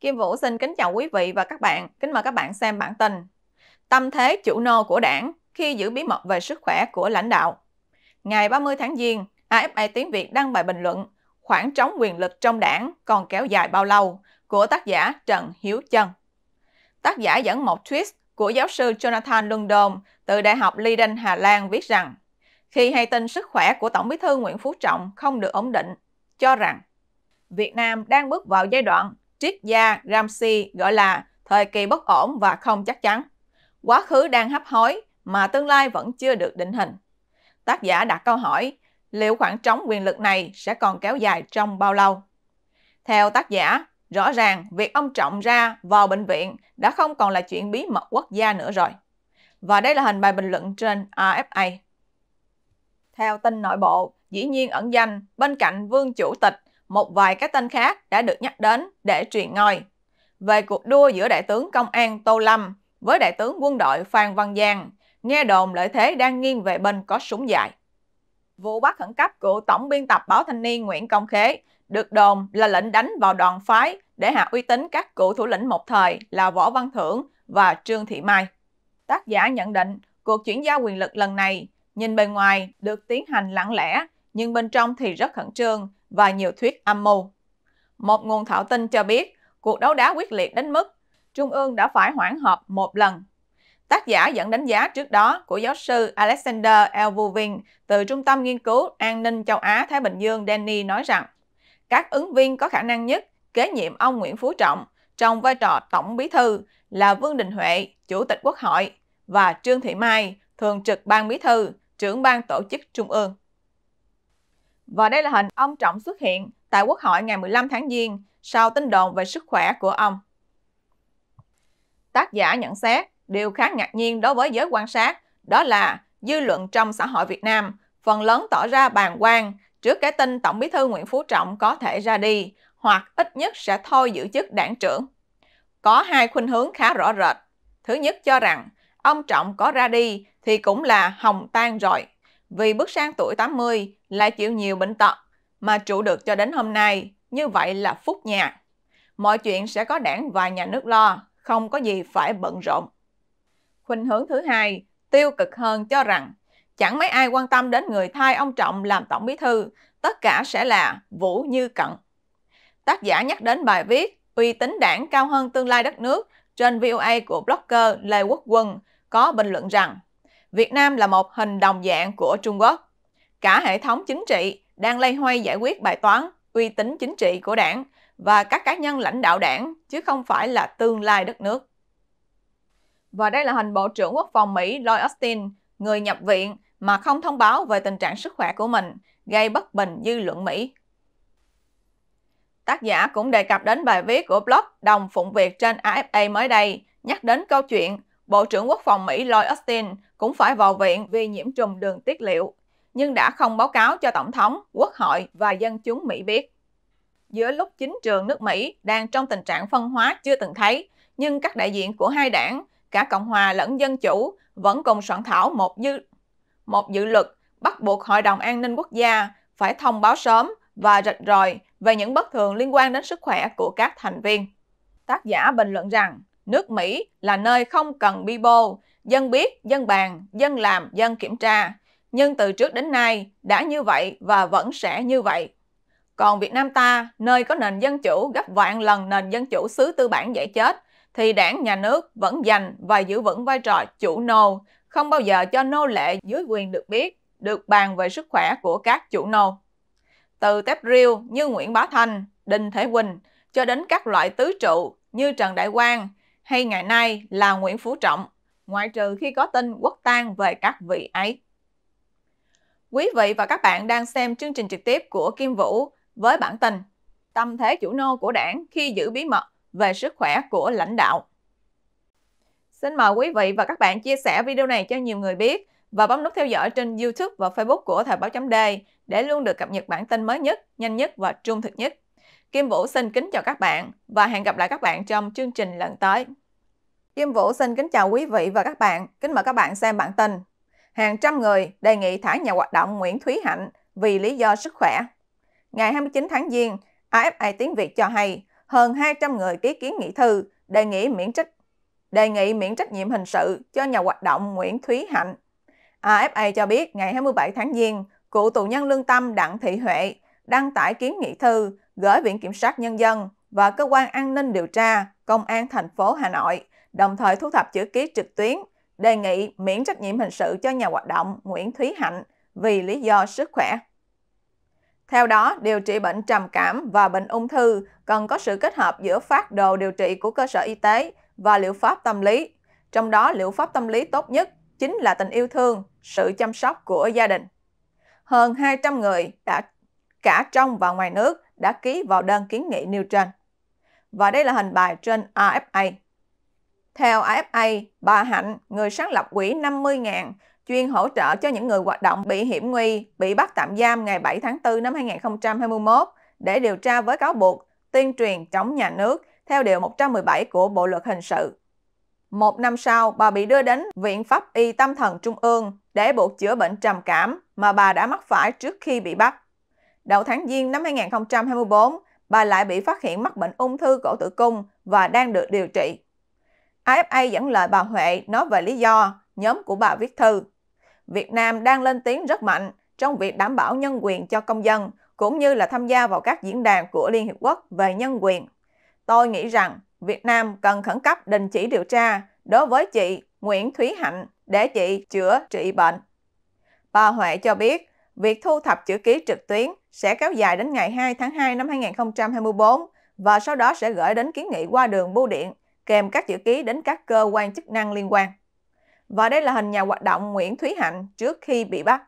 Kim Vũ xin kính chào quý vị và các bạn. Kính mời các bạn xem bản tin. Tâm thế chủ nô của đảng khi giữ bí mật về sức khỏe của lãnh đạo. Ngày 30 tháng Giêng, AFA Tiếng Việt đăng bài bình luận khoảng trống quyền lực trong đảng còn kéo dài bao lâu của tác giả Trần Hiếu Trân. Tác giả dẫn một twist của giáo sư Jonathan Lundholm từ Đại học Leiden, Hà Lan viết rằng khi hay tin sức khỏe của Tổng bí thư Nguyễn Phú Trọng không được ổn định, cho rằng Việt Nam đang bước vào giai đoạn triết gia Ramsey gọi là thời kỳ bất ổn và không chắc chắn. Quá khứ đang hấp hối mà tương lai vẫn chưa được định hình. Tác giả đặt câu hỏi, liệu khoảng trống quyền lực này sẽ còn kéo dài trong bao lâu? Theo tác giả, rõ ràng việc ông Trọng ra vào bệnh viện đã không còn là chuyện bí mật quốc gia nữa rồi. Và đây là hình bài bình luận trên AFA. Theo tin nội bộ, dĩ nhiên ẩn danh bên cạnh vương chủ tịch một vài cái tên khác đã được nhắc đến để truyền ngôi. Về cuộc đua giữa đại tướng công an Tô Lâm với đại tướng quân đội Phan Văn Giang, nghe đồn lợi thế đang nghiêng về bên có súng dài. Vụ bắt khẩn cấp của tổng biên tập báo thanh niên Nguyễn Công Khế được đồn là lệnh đánh vào đoàn phái để hạ uy tín các cựu thủ lĩnh một thời là Võ Văn Thưởng và Trương Thị Mai. Tác giả nhận định cuộc chuyển giao quyền lực lần này nhìn bề ngoài được tiến hành lặng lẽ nhưng bên trong thì rất khẩn trương và nhiều thuyết âm mưu. Một nguồn thạo tin cho biết cuộc đấu đá quyết liệt đến mức Trung ương đã phải hoãn họp một lần. Tác giả dẫn đánh giá trước đó của giáo sư Alexander Elvovin từ Trung tâm Nghiên cứu An ninh châu Á-Thái Bình Dương Danny nói rằng các ứng viên có khả năng nhất kế nhiệm ông Nguyễn Phú Trọng trong vai trò Tổng Bí Thư là Vương Đình Huệ, Chủ tịch Quốc hội và Trương Thị Mai, Thường trực Ban Bí Thư, trưởng Ban Tổ chức Trung ương. Và đây là hình ông Trọng xuất hiện tại Quốc hội ngày 15 tháng Giêng sau tin đồn về sức khỏe của ông. Tác giả nhận xét điều khá ngạc nhiên đối với giới quan sát đó là dư luận trong xã hội Việt Nam phần lớn tỏ ra bàng quan trước cái tin Tổng bí thư Nguyễn Phú Trọng có thể ra đi hoặc ít nhất sẽ thôi giữ chức đảng trưởng. Có hai khuynh hướng khá rõ rệt. Thứ nhất cho rằng ông Trọng có ra đi thì cũng là hồng tan rồi vì bước sang tuổi 80 lại chịu nhiều bệnh tật mà trụ được cho đến hôm nay, như vậy là phúc nhà. Mọi chuyện sẽ có đảng và nhà nước lo, không có gì phải bận rộn. Khuynh hướng thứ hai, tiêu cực hơn cho rằng chẳng mấy ai quan tâm đến người thay ông Trọng làm tổng bí thư, tất cả sẽ là Vũ Như Cận. Tác giả nhắc đến bài viết uy tín đảng cao hơn tương lai đất nước trên VOA của blogger Lê Quốc Quân có bình luận rằng Việt Nam là một hình đồng dạng của Trung Quốc. Cả hệ thống chính trị đang lây hoay giải quyết bài toán uy tín chính trị của đảng và các cá nhân lãnh đạo đảng, chứ không phải là tương lai đất nước. Và đây là hình Bộ trưởng Quốc phòng Mỹ Lloyd Austin, người nhập viện mà không thông báo về tình trạng sức khỏe của mình, gây bất bình dư luận Mỹ. Tác giả cũng đề cập đến bài viết của blog Đồng Phụng Việt trên AFA mới đây, nhắc đến câu chuyện Bộ trưởng Quốc phòng Mỹ Lloyd Austin cũng phải vào viện vì nhiễm trùng đường tiết liệu, nhưng đã không báo cáo cho Tổng thống, Quốc hội và dân chúng Mỹ biết. Giữa lúc chính trường nước Mỹ đang trong tình trạng phân hóa chưa từng thấy, nhưng các đại diện của hai đảng, cả Cộng hòa lẫn Dân chủ, vẫn cùng soạn thảo một dư một dự luật bắt buộc Hội đồng An ninh Quốc gia phải thông báo sớm và rạch ròi về những bất thường liên quan đến sức khỏe của các thành viên. Tác giả bình luận rằng, nước Mỹ là nơi không cần Bible, dân biết, dân bàn, dân làm, dân kiểm tra. Nhưng từ trước đến nay đã như vậy và vẫn sẽ như vậy. Còn Việt Nam ta, nơi có nền dân chủ gấp vạn lần nền dân chủ xứ tư bản dễ chết, thì đảng nhà nước vẫn giành và giữ vững vai trò chủ nô, không bao giờ cho nô lệ dưới quyền được biết, được bàn về sức khỏe của các chủ nô. Từ tép riêu như Nguyễn Bá Thanh, Đinh Thế Quỳnh, cho đến các loại tứ trụ như Trần Đại Quang, hay ngày nay là Nguyễn Phú Trọng, ngoại trừ khi có tin quốc tang về các vị ấy. Quý vị và các bạn đang xem chương trình trực tiếp của Kim Vũ với bản tin Tâm thế chủ nô của đảng khi giữ bí mật về sức khỏe của lãnh đạo. Xin mời quý vị và các bạn chia sẻ video này cho nhiều người biết và bấm nút theo dõi trên YouTube và Facebook của Thời báo chấm D để luôn được cập nhật bản tin mới nhất, nhanh nhất và trung thực nhất. Kim Vũ xin kính chào các bạn và hẹn gặp lại các bạn trong chương trình lần tới. Kim Vũ xin kính chào quý vị và các bạn. Kính mời các bạn xem bản tin. Hàng trăm người đề nghị thả nhà hoạt động Nguyễn Thúy Hạnh vì lý do sức khỏe. Ngày 29 tháng Giêng, AFA Tiếng Việt cho hay hơn 200 người ký kiến nghị thư đề nghị miễn trách đề nghị miễn trách nhiệm hình sự cho nhà hoạt động Nguyễn Thúy Hạnh. AFA cho biết ngày 27 tháng Giêng, cựu tù nhân lương tâm Đặng Thị Huệ đăng tải kiến nghị thư gửi Viện Kiểm sát Nhân dân và Cơ quan An ninh Điều tra Công an thành phố Hà Nội đồng thời thu thập chữ ký trực tuyến, đề nghị miễn trách nhiệm hình sự cho nhà hoạt động Nguyễn Thúy Hạnh vì lý do sức khỏe. Theo đó, điều trị bệnh trầm cảm và bệnh ung thư cần có sự kết hợp giữa phát đồ điều trị của cơ sở y tế và liệu pháp tâm lý. Trong đó, liệu pháp tâm lý tốt nhất chính là tình yêu thương, sự chăm sóc của gia đình. Hơn 200 người đã cả trong và ngoài nước đã ký vào đơn kiến nghị nêu trên. Và đây là hình bài trên AFA. Theo AFA, bà Hạnh, người sáng lập quỹ 50.000, chuyên hỗ trợ cho những người hoạt động bị hiểm nguy, bị bắt tạm giam ngày 7 tháng 4 năm 2021 để điều tra với cáo buộc tuyên truyền chống nhà nước theo Điều 117 của Bộ Luật Hình sự. Một năm sau, bà bị đưa đến Viện Pháp Y Tâm thần Trung ương để buộc chữa bệnh trầm cảm mà bà đã mắc phải trước khi bị bắt. Đầu tháng Giêng năm 2024, bà lại bị phát hiện mắc bệnh ung thư cổ tử cung và đang được điều trị. AFA dẫn lời bà Huệ nói về lý do nhóm của bà viết thư. Việt Nam đang lên tiếng rất mạnh trong việc đảm bảo nhân quyền cho công dân, cũng như là tham gia vào các diễn đàn của Liên Hiệp Quốc về nhân quyền. Tôi nghĩ rằng Việt Nam cần khẩn cấp đình chỉ điều tra đối với chị Nguyễn Thúy Hạnh để chị chữa trị bệnh. Bà Huệ cho biết, việc thu thập chữ ký trực tuyến sẽ kéo dài đến ngày 2 tháng 2 năm 2024 và sau đó sẽ gửi đến kiến nghị qua đường bưu điện kèm các chữ ký đến các cơ quan chức năng liên quan. Và đây là hình nhà hoạt động Nguyễn Thúy Hạnh trước khi bị bắt.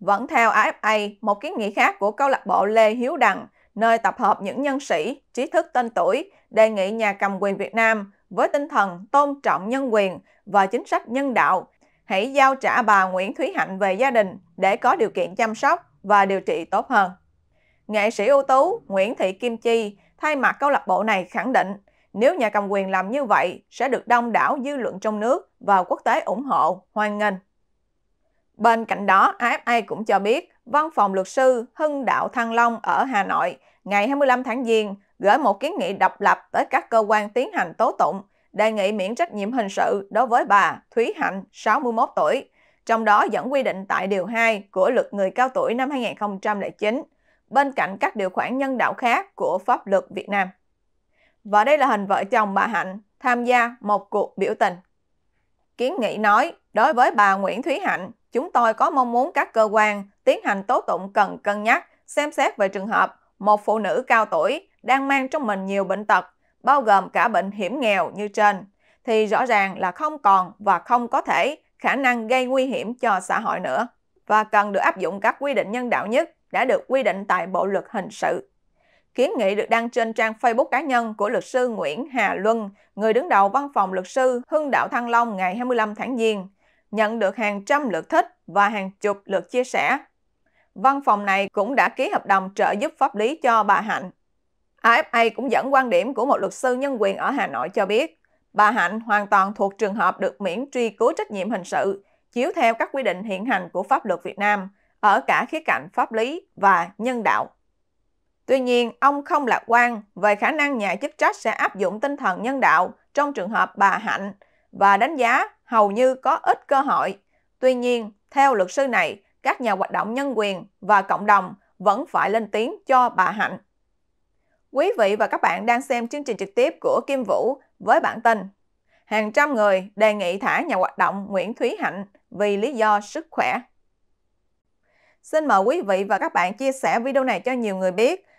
Vẫn theo AFA, một kiến nghị khác của câu lạc bộ Lê Hiếu Đằng, nơi tập hợp những nhân sĩ, trí thức tên tuổi, đề nghị nhà cầm quyền Việt Nam với tinh thần tôn trọng nhân quyền và chính sách nhân đạo, hãy giao trả bà Nguyễn Thúy Hạnh về gia đình để có điều kiện chăm sóc và điều trị tốt hơn. Nghệ sĩ ưu tú Nguyễn Thị Kim Chi thay mặt câu lạc bộ này khẳng định nếu nhà cầm quyền làm như vậy, sẽ được đông đảo dư luận trong nước và quốc tế ủng hộ, hoan nghênh. Bên cạnh đó, AFA cũng cho biết Văn phòng luật sư Hưng Đạo Thăng Long ở Hà Nội ngày 25 tháng Giêng gửi một kiến nghị độc lập tới các cơ quan tiến hành tố tụng, đề nghị miễn trách nhiệm hình sự đối với bà Thúy Hạnh, 61 tuổi, trong đó dẫn quy định tại Điều 2 của Luật Người Cao Tuổi năm 2009, bên cạnh các điều khoản nhân đạo khác của pháp luật Việt Nam. Và đây là hình vợ chồng bà Hạnh tham gia một cuộc biểu tình. Kiến nghị nói, đối với bà Nguyễn Thúy Hạnh, chúng tôi có mong muốn các cơ quan tiến hành tố tụng cần cân nhắc, xem xét về trường hợp một phụ nữ cao tuổi đang mang trong mình nhiều bệnh tật, bao gồm cả bệnh hiểm nghèo như trên, thì rõ ràng là không còn và không có thể khả năng gây nguy hiểm cho xã hội nữa và cần được áp dụng các quy định nhân đạo nhất đã được quy định tại Bộ luật hình sự Kiến nghị được đăng trên trang Facebook cá nhân của luật sư Nguyễn Hà Luân, người đứng đầu văn phòng luật sư Hưng Đạo Thăng Long ngày 25 tháng Giêng, nhận được hàng trăm lượt thích và hàng chục lượt chia sẻ. Văn phòng này cũng đã ký hợp đồng trợ giúp pháp lý cho bà Hạnh. AFA cũng dẫn quan điểm của một luật sư nhân quyền ở Hà Nội cho biết, bà Hạnh hoàn toàn thuộc trường hợp được miễn truy cứu trách nhiệm hình sự chiếu theo các quy định hiện hành của pháp luật Việt Nam ở cả khía cạnh pháp lý và nhân đạo. Tuy nhiên, ông không lạc quan về khả năng nhà chức trách sẽ áp dụng tinh thần nhân đạo trong trường hợp bà Hạnh và đánh giá hầu như có ít cơ hội. Tuy nhiên, theo luật sư này, các nhà hoạt động nhân quyền và cộng đồng vẫn phải lên tiếng cho bà Hạnh. Quý vị và các bạn đang xem chương trình trực tiếp của Kim Vũ với bản tin Hàng trăm người đề nghị thả nhà hoạt động Nguyễn Thúy Hạnh vì lý do sức khỏe. Xin mời quý vị và các bạn chia sẻ video này cho nhiều người biết